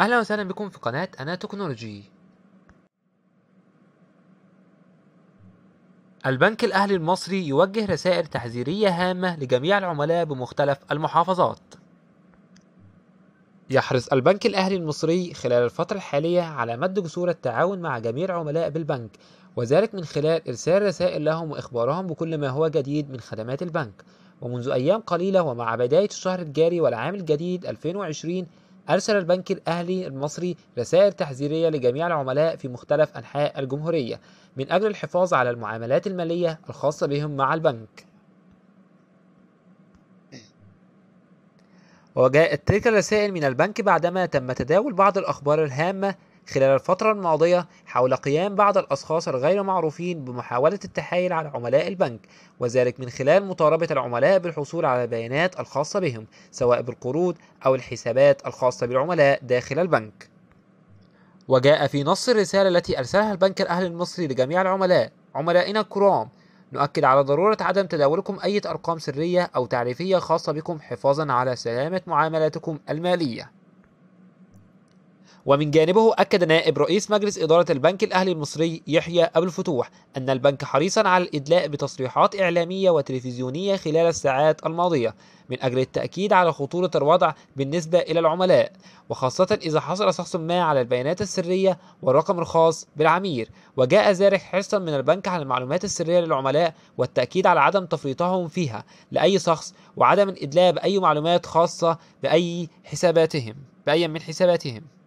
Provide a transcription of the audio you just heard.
أهلا وسهلا بكم في قناة أنا تكنولوجي البنك الأهلي المصري يوجه رسائل تحذيرية هامة لجميع العملاء بمختلف المحافظات يحرص البنك الأهلي المصري خلال الفترة الحالية على مد جسور التعاون مع جميع العملاء بالبنك وذلك من خلال إرسال رسائل لهم وإخبارهم بكل ما هو جديد من خدمات البنك ومنذ أيام قليلة ومع بداية الشهر الجاري والعام الجديد 2020 أرسل البنك الأهلي المصري رسائل تحذيرية لجميع العملاء في مختلف أنحاء الجمهورية من أجل الحفاظ على المعاملات المالية الخاصة بهم مع البنك. وجاءت تلك الرسائل من البنك بعدما تم تداول بعض الأخبار الهامة خلال الفترة الماضية حول قيام بعض الأشخاص الغير معروفين بمحاولة التحايل على عملاء البنك وذلك من خلال مطالبة العملاء بالحصول على البيانات الخاصة بهم سواء بالقروض أو الحسابات الخاصة بالعملاء داخل البنك وجاء في نص الرسالة التي أرسلها البنك الأهلي المصري لجميع العملاء عملائنا الكرام نؤكد على ضرورة عدم تداولكم أي أرقام سرية أو تعريفية خاصة بكم حفاظا على سلامة معاملاتكم المالية ومن جانبه أكد نائب رئيس مجلس إدارة البنك الأهلي المصري يحيى أبو الفتوح أن البنك حريصا على الإدلاء بتصريحات إعلامية وتلفزيونية خلال الساعات الماضية من أجل التأكيد على خطورة الوضع بالنسبة إلى العملاء وخاصة إذا حصل شخص ما على البيانات السرية والرقم الخاص بالعمير وجاء ذلك حرصا من البنك على المعلومات السرية للعملاء والتأكيد على عدم تفريطهم فيها لأي شخص وعدم الإدلاء بأي معلومات خاصة بأي حساباتهم بأي من حساباتهم